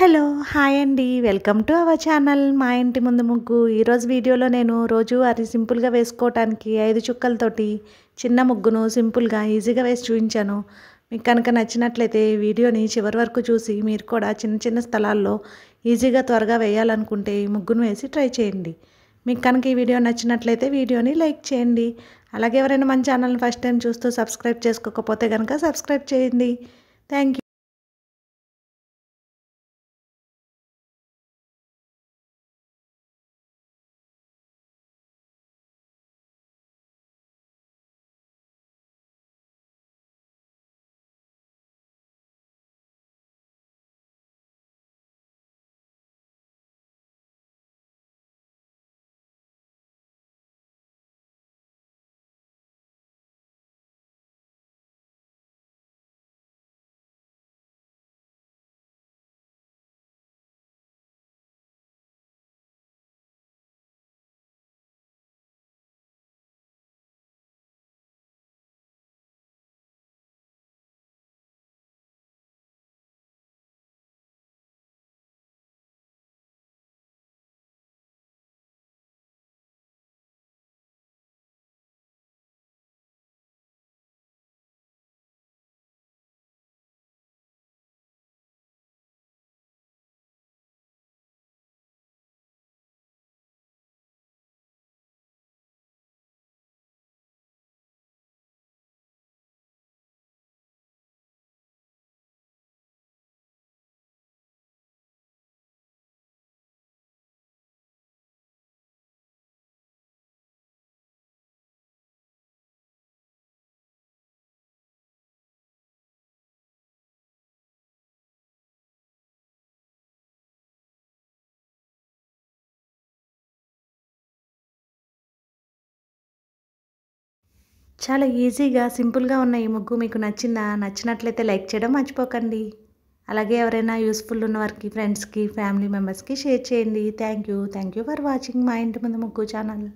hello hi అండి welcome to our channel మా ఇంటి ముందు ముగ్గు ఈరోజు వీడియోలో నేను రోజు అది సింపుల్గా వేసుకోవటానికి ఐదు చుక్కలతోటి చిన్న ముగ్గును సింపుల్గా ఈజీగా వేసి చూపించాను మీకు కనుక నచ్చినట్లయితే వీడియోని చివరి వరకు చూసి మీరు కూడా చిన్న చిన్న స్థలాల్లో ఈజీగా త్వరగా వేయాలనుకుంటే ఈ ముగ్గును వేసి ట్రై చేయండి మీకు కనుక ఈ వీడియో నచ్చినట్లయితే వీడియోని లైక్ చేయండి అలాగే ఎవరైనా మన ఛానల్ని ఫస్ట్ టైం చూస్తూ సబ్స్క్రైబ్ చేసుకోకపోతే కనుక సబ్స్క్రైబ్ చేయండి థ్యాంక్ చాలా ఈజీగా సింపుల్గా ఉన్న ఈ ముగ్గు మీకు నచ్చిందా నచ్చినట్లయితే లైక్ చేయడం మర్చిపోకండి అలాగే ఎవరైనా యూస్ఫుల్ ఉన్న వారికి ఫ్రెండ్స్కి ఫ్యామిలీ మెంబర్స్కి షేర్ చేయండి thank you thank you for watching మా ఇంటి ముందు ముగ్గు ఛానల్